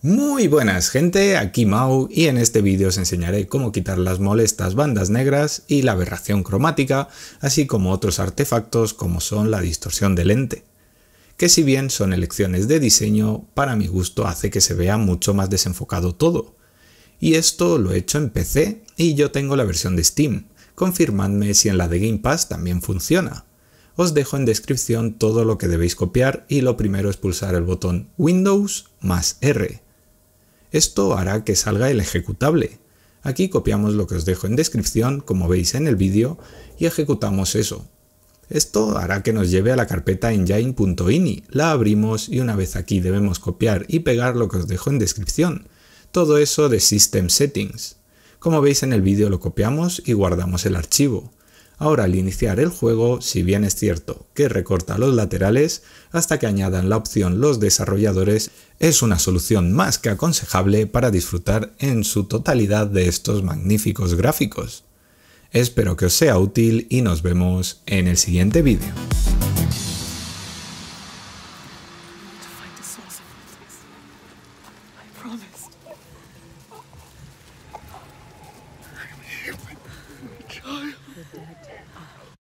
Muy buenas gente, aquí Mau y en este vídeo os enseñaré cómo quitar las molestas bandas negras y la aberración cromática, así como otros artefactos como son la distorsión de lente, que si bien son elecciones de diseño, para mi gusto hace que se vea mucho más desenfocado todo. Y esto lo he hecho en PC y yo tengo la versión de Steam, confirmadme si en la de Game Pass también funciona. Os dejo en descripción todo lo que debéis copiar y lo primero es pulsar el botón Windows más R esto hará que salga el ejecutable. Aquí copiamos lo que os dejo en descripción, como veis en el vídeo, y ejecutamos eso. Esto hará que nos lleve a la carpeta engine.ini, la abrimos y una vez aquí debemos copiar y pegar lo que os dejo en descripción, todo eso de System Settings. Como veis en el vídeo lo copiamos y guardamos el archivo. Ahora al iniciar el juego, si bien es cierto que recorta los laterales, hasta que añadan la opción los desarrolladores, es una solución más que aconsejable para disfrutar en su totalidad de estos magníficos gráficos. Espero que os sea útil y nos vemos en el siguiente vídeo. the dead.